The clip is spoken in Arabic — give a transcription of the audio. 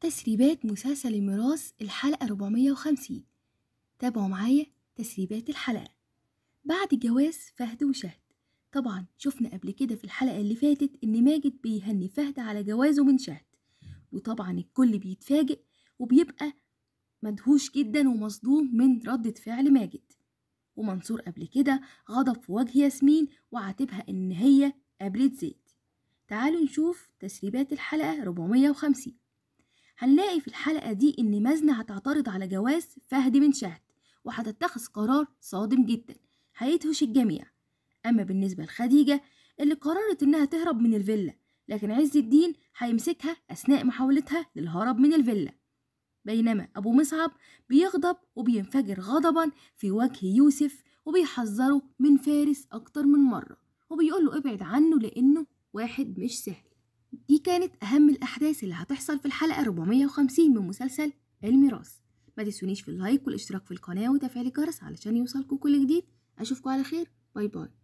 تسريبات مسلسل الميراث الحلقة 450 تابعوا معايا تسريبات الحلقة بعد جواز فهد وشهد طبعا شفنا قبل كده في الحلقة اللي فاتت إن ماجد بيهني فهد على جوازه من شهد وطبعا الكل بيتفاجئ وبيبقى مدهوش جدا ومصدوم من ردة فعل ماجد ومنصور قبل كده غضب في وجه ياسمين وعاتبها إن هي قابلت زيد تعالوا نشوف تسريبات الحلقة 450 هنلاقي في الحلقة دي إن مازنة هتعترض على جواز فهد بن شهد وهتتخذ قرار صادم جدا هيدهش الجميع أما بالنسبة لخديجة اللي قررت إنها تهرب من الفيلا لكن عز الدين هيمسكها أثناء محاولتها للهرب من الفيلا بينما أبو مصعب بيغضب وبينفجر غضبا في وجه يوسف وبيحذره من فارس أكتر من مرة وبيقول له ابعد عنه لأنه واحد مش سهل دي كانت أهم الأحداث اللي هتحصل في الحلقة 450 من مسلسل الميراث ما تنسونيش في اللايك والاشتراك في القناة وتفعيل الجرس علشان يوصلكوا كل جديد أشوفكوا على خير باي باي